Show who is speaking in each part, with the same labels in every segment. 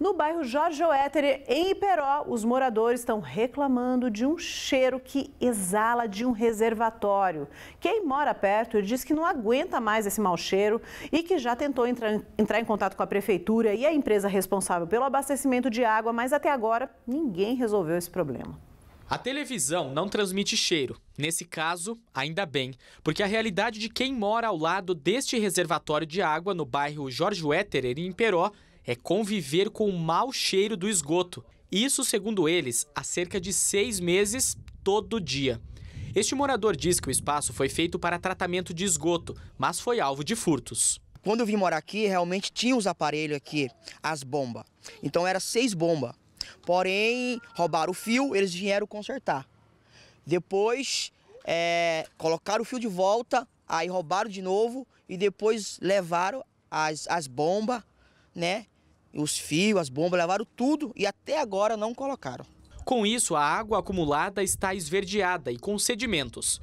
Speaker 1: No bairro Jorge Oéter, em Iperó, os moradores estão reclamando de um cheiro que exala de um reservatório. Quem mora perto diz que não aguenta mais esse mau cheiro e que já tentou entrar, entrar em contato com a prefeitura e a empresa responsável pelo abastecimento de água, mas até agora ninguém resolveu esse problema.
Speaker 2: A televisão não transmite cheiro. Nesse caso, ainda bem, porque a realidade de quem mora ao lado deste reservatório de água no bairro Jorge Wetterer, em Peró, é conviver com o mau cheiro do esgoto. Isso, segundo eles, há cerca de seis meses todo dia. Este morador diz que o espaço foi feito para tratamento de esgoto, mas foi alvo de furtos.
Speaker 3: Quando eu vim morar aqui, realmente tinha os aparelhos aqui, as bombas. Então era seis bombas. Porém, roubaram o fio, eles vieram consertar. Depois, é, colocaram o fio de volta, aí roubaram de novo e depois levaram as, as bombas, né? os fios, as bombas, levaram tudo e até agora não colocaram.
Speaker 2: Com isso, a água acumulada está esverdeada e com sedimentos.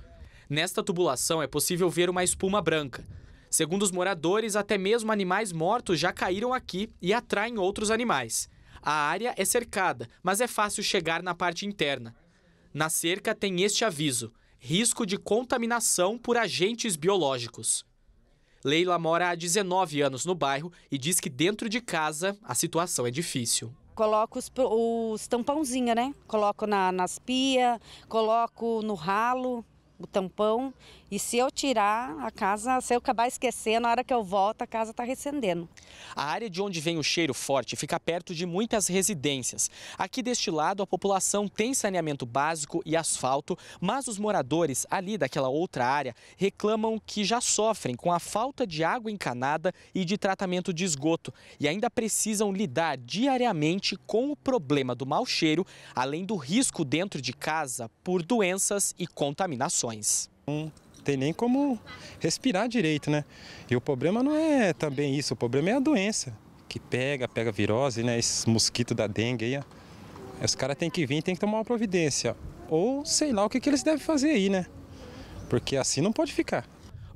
Speaker 2: Nesta tubulação é possível ver uma espuma branca. Segundo os moradores, até mesmo animais mortos já caíram aqui e atraem outros animais. A área é cercada, mas é fácil chegar na parte interna. Na cerca tem este aviso: risco de contaminação por agentes biológicos. Leila mora há 19 anos no bairro e diz que dentro de casa a situação é difícil
Speaker 4: coloco os, os tampãozinhos, né? Coloco na, nas pia, coloco no ralo o tampão. E se eu tirar a casa, se eu acabar esquecendo, na hora que eu volto, a casa está recendendo. A área
Speaker 2: de onde vem o cheiro forte fica perto de muitas residências. Aqui deste lado, a população tem saneamento básico e asfalto, mas os moradores ali daquela outra área reclamam que já sofrem com a falta de água encanada e de tratamento de esgoto e ainda precisam lidar diariamente com o problema do mau cheiro, além do risco dentro de casa por doenças e contaminações condições. Não tem nem como respirar direito, né? E o problema não é também isso, o problema é a doença que pega, pega virose, né? Esses mosquitos da dengue aí, ó. Os caras têm que vir e que tomar uma providência. Ou sei lá o que, que eles devem fazer aí, né? Porque assim não pode ficar.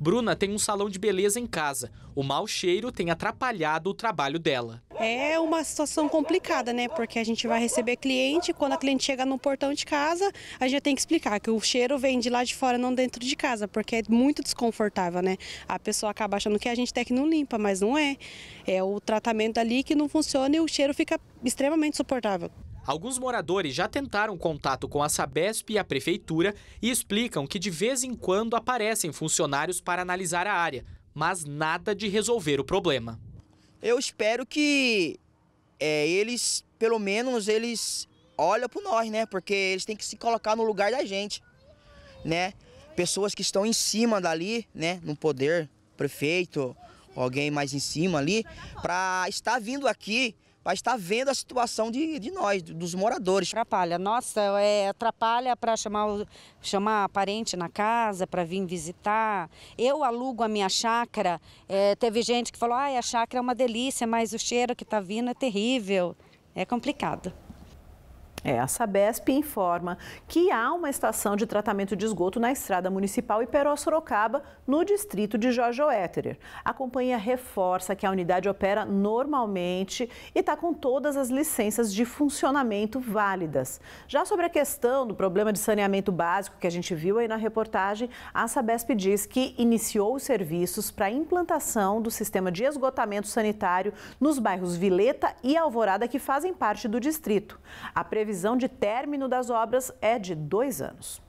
Speaker 2: Bruna tem um salão de beleza em casa. O mau cheiro tem atrapalhado o trabalho dela.
Speaker 4: É uma situação
Speaker 1: complicada, né? Porque a gente vai receber cliente, quando a cliente chega no portão de casa, a gente tem que explicar que o cheiro vem de lá de fora, não dentro de casa, porque é muito desconfortável, né? A pessoa acaba achando que a gente até que não limpa, mas não é. É o tratamento ali que não funciona e o cheiro fica extremamente suportável.
Speaker 2: Alguns moradores já tentaram contato com a Sabesp e a prefeitura e explicam que de vez em quando aparecem funcionários para analisar a área, mas nada de resolver o problema. Eu espero que
Speaker 3: é, eles, pelo menos, eles olham para nós, né? Porque eles têm que se colocar no lugar da gente, né? Pessoas que estão em cima dali, né? No poder, prefeito, alguém mais em cima ali, para estar vindo aqui mas está
Speaker 4: vendo a situação de, de nós, dos moradores. Atrapalha, nossa, é, atrapalha para chamar, chamar parente na casa, para vir visitar. Eu alugo a minha chácara, é, teve gente que falou, ah, a chácara é uma delícia, mas o cheiro que está vindo é terrível. É complicado. É, a Sabesp informa que há uma
Speaker 1: estação de tratamento de esgoto na estrada municipal Iperó-Sorocaba, no distrito de Jorge Oeterer. A companhia reforça que a unidade opera normalmente e está com todas as licenças de funcionamento válidas. Já sobre a questão do problema de saneamento básico que a gente viu aí na reportagem, a Sabesp diz que iniciou os serviços para a implantação do sistema de esgotamento sanitário nos bairros Vileta e Alvorada, que fazem parte do distrito. A previsão previsão de término das obras é de dois anos.